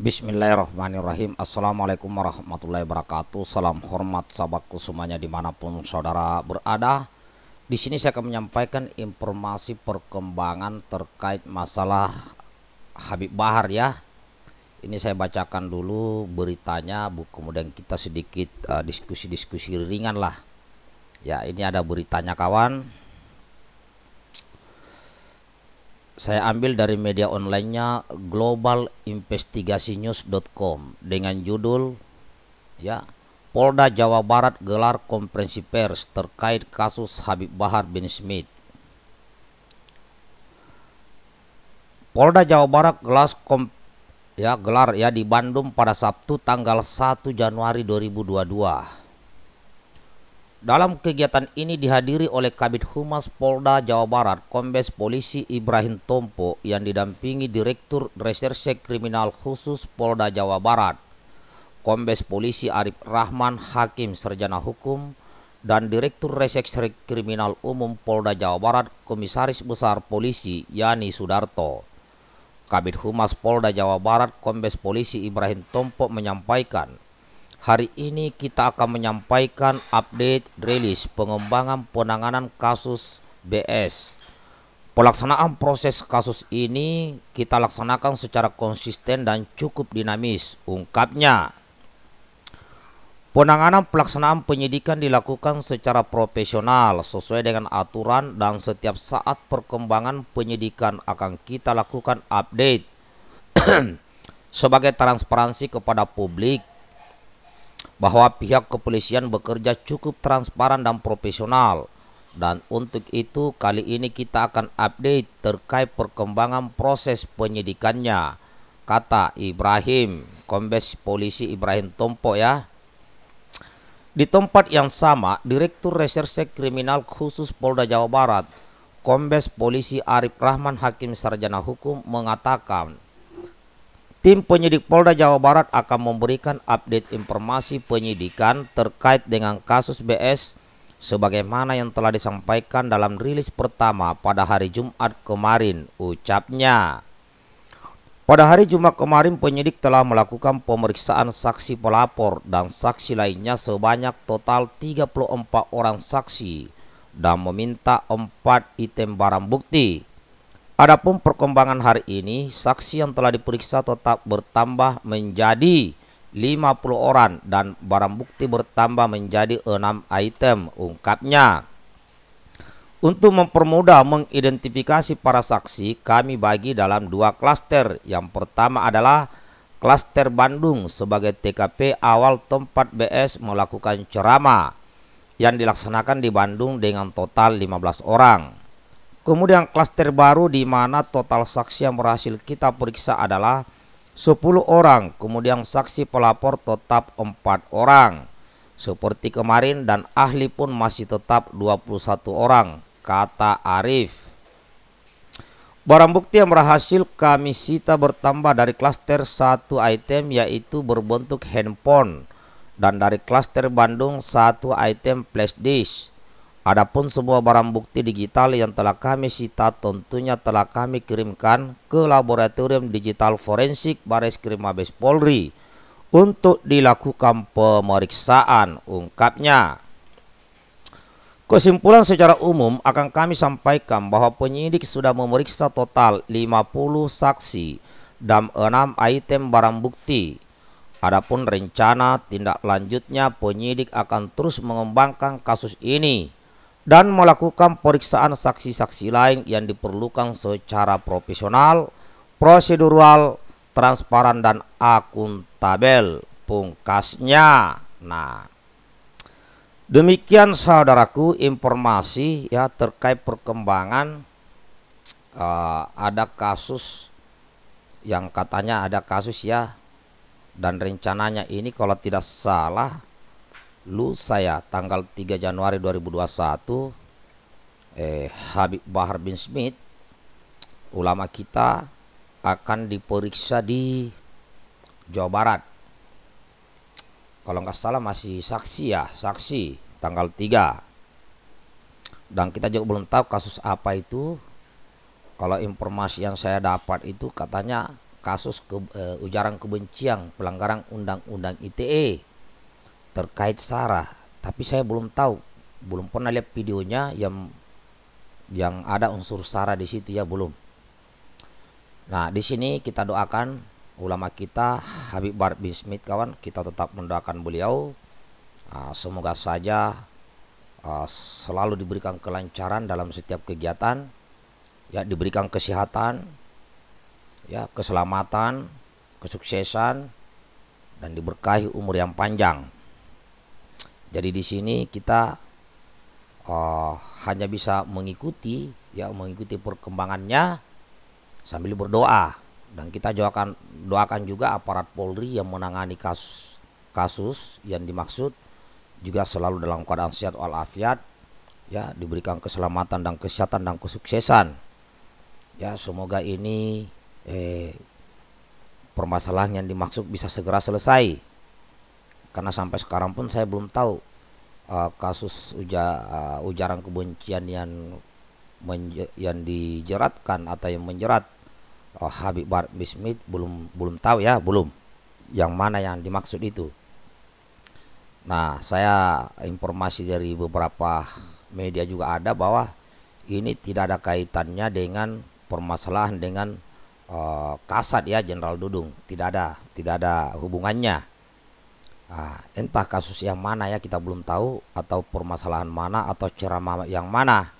Bismillahirrahmanirrahim Assalamualaikum warahmatullahi wabarakatuh Salam hormat sahabatku semuanya dimanapun saudara berada Di sini saya akan menyampaikan informasi perkembangan terkait masalah Habib Bahar ya Ini saya bacakan dulu beritanya Kemudian kita sedikit eh, diskusi-diskusi uh, ringan lah Ya ini ada beritanya kawan saya ambil dari media onlinenya globalinvestigasinews.com dengan judul ya Polda Jawa Barat gelar konferensi pers terkait kasus Habib Bahar bin Smith. Polda Jawa Barat gelas kom, ya gelar ya di Bandung pada Sabtu tanggal 1 Januari 2022 dalam kegiatan ini dihadiri oleh Kabit Humas Polda Jawa Barat, Kombes Polisi Ibrahim Tompo yang didampingi Direktur Reserse Kriminal Khusus Polda Jawa Barat, Kombes Polisi Arif Rahman Hakim Serjana Hukum, dan Direktur Reserse Kriminal Umum Polda Jawa Barat Komisaris Besar Polisi Yani Sudarto. Kabit Humas Polda Jawa Barat Kombes Polisi Ibrahim Tompo menyampaikan, Hari ini kita akan menyampaikan update rilis pengembangan penanganan kasus BS. Pelaksanaan proses kasus ini kita laksanakan secara konsisten dan cukup dinamis, ungkapnya. Penanganan pelaksanaan penyidikan dilakukan secara profesional sesuai dengan aturan dan setiap saat perkembangan penyidikan akan kita lakukan update sebagai transparansi kepada publik bahwa pihak kepolisian bekerja cukup transparan dan profesional. Dan untuk itu kali ini kita akan update terkait perkembangan proses penyidikannya, kata Ibrahim, Kombes Polisi Ibrahim Tompo ya. Di tempat yang sama, Direktur Reserse Kriminal Khusus Polda Jawa Barat, Kombes Polisi Arif Rahman Hakim Sarjana Hukum mengatakan, Tim penyidik Polda Jawa Barat akan memberikan update informasi penyidikan terkait dengan kasus BS sebagaimana yang telah disampaikan dalam rilis pertama pada hari Jumat kemarin, ucapnya. Pada hari Jumat kemarin penyidik telah melakukan pemeriksaan saksi pelapor dan saksi lainnya sebanyak total 34 orang saksi dan meminta 4 item barang bukti Adapun perkembangan hari ini, saksi yang telah diperiksa tetap bertambah menjadi 50 orang dan barang bukti bertambah menjadi 6 item, ungkapnya. Untuk mempermudah mengidentifikasi para saksi, kami bagi dalam dua klaster. Yang pertama adalah klaster Bandung sebagai TKP awal tempat BS melakukan ceramah yang dilaksanakan di Bandung dengan total 15 orang. Kemudian klaster baru di mana total saksi yang berhasil kita periksa adalah 10 orang, kemudian saksi pelapor tetap 4 orang. Seperti kemarin dan ahli pun masih tetap 21 orang, kata Arif. Barang bukti yang berhasil kami sita bertambah dari klaster satu item yaitu berbentuk handphone dan dari klaster Bandung satu item flash disk. Adapun semua barang bukti digital yang telah kami sita tentunya telah kami kirimkan ke Laboratorium Digital Forensik Baris Krim Mabes Polri untuk dilakukan pemeriksaan, ungkapnya. Kesimpulan secara umum akan kami sampaikan bahwa penyidik sudah memeriksa total 50 saksi dan 6 item barang bukti. Adapun rencana tindak lanjutnya penyidik akan terus mengembangkan kasus ini dan melakukan periksaan saksi-saksi lain yang diperlukan secara profesional, prosedural, transparan dan akuntabel. Pungkasnya. Nah, demikian saudaraku informasi ya terkait perkembangan uh, ada kasus yang katanya ada kasus ya dan rencananya ini kalau tidak salah lu saya tanggal 3 Januari 2021 eh, Habib Bahar bin Smith ulama kita akan diperiksa di Jawa Barat kalau nggak salah masih saksi ya saksi tanggal 3 dan kita juga belum tahu kasus apa itu kalau informasi yang saya dapat itu katanya kasus ke, uh, ujaran kebencian pelanggaran undang-undang ITE terkait Sarah, tapi saya belum tahu, belum pernah lihat videonya yang yang ada unsur Sarah di situ ya belum. Nah, di sini kita doakan ulama kita Habib Bar bin Smith kawan, kita tetap mendoakan beliau ah, semoga saja ah, selalu diberikan kelancaran dalam setiap kegiatan ya diberikan kesehatan ya keselamatan kesuksesan dan diberkahi umur yang panjang jadi di sini kita uh, hanya bisa mengikuti ya mengikuti perkembangannya sambil berdoa dan kita doakan doakan juga aparat Polri yang menangani kasus kasus yang dimaksud juga selalu dalam keadaan sehat walafiat ya diberikan keselamatan dan kesehatan dan kesuksesan ya semoga ini eh, permasalahan yang dimaksud bisa segera selesai karena sampai sekarang pun saya belum tahu uh, kasus uja, uh, ujaran kebencian yang yang dijeratkan atau yang menjerat uh, Habib Bar Bismit belum belum tahu ya belum yang mana yang dimaksud itu Nah, saya informasi dari beberapa media juga ada bahwa ini tidak ada kaitannya dengan permasalahan dengan uh, Kasat ya Jenderal Dudung, tidak ada, tidak ada hubungannya. Nah, entah kasus yang mana ya kita belum tahu atau permasalahan mana atau ceramah yang mana.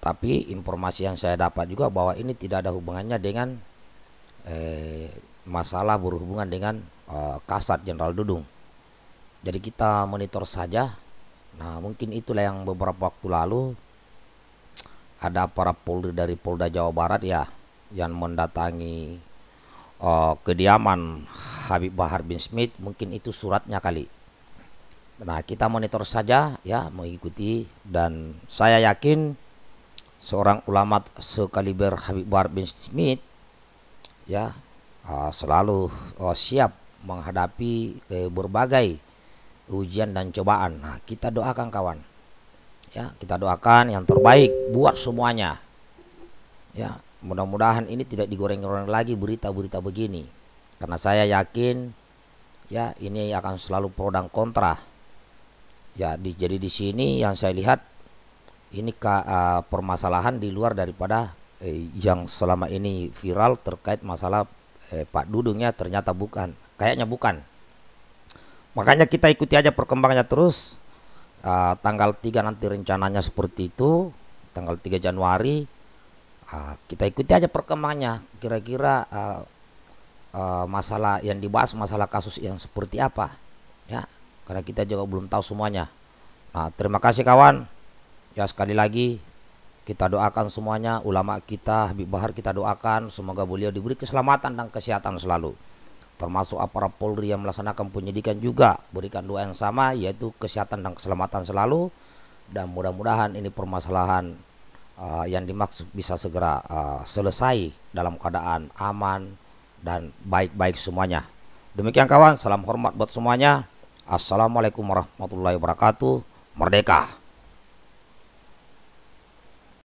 Tapi informasi yang saya dapat juga bahwa ini tidak ada hubungannya dengan eh, masalah berhubungan dengan eh, Kasat Jenderal Dudung. Jadi kita monitor saja. Nah mungkin itulah yang beberapa waktu lalu ada para polri dari Polda Jawa Barat ya yang mendatangi uh, kediaman Habib Bahar bin Smith mungkin itu suratnya kali. Nah kita monitor saja ya mengikuti dan saya yakin seorang ulama sekaliber Habib Bahar bin Smith ya uh, selalu uh, siap menghadapi eh, berbagai ujian dan cobaan. Nah, kita doakan kawan. Ya, kita doakan yang terbaik buat semuanya. Ya, mudah-mudahan ini tidak digoreng-goreng lagi berita-berita begini karena saya yakin ya ini akan selalu pro dan kontra ya di, jadi di sini yang saya lihat ini ke, uh, permasalahan di luar daripada eh, yang selama ini viral terkait masalah eh, Pak Dudungnya ternyata bukan kayaknya bukan makanya kita ikuti aja perkembangannya terus uh, tanggal 3 nanti rencananya seperti itu tanggal 3 Januari Ah, kita ikuti aja perkembangannya kira-kira uh, uh, masalah yang dibahas masalah kasus yang seperti apa ya karena kita juga belum tahu semuanya nah terima kasih kawan ya sekali lagi kita doakan semuanya ulama kita Habib Bahar kita doakan semoga beliau diberi keselamatan dan kesehatan selalu termasuk aparat Polri yang melaksanakan penyidikan juga berikan doa yang sama yaitu kesehatan dan keselamatan selalu dan mudah-mudahan ini permasalahan uh, yang dimaksud bisa segera uh, selesai dalam keadaan aman dan baik-baik semuanya. Demikian kawan, salam hormat buat semuanya. Assalamualaikum warahmatullahi wabarakatuh. Merdeka!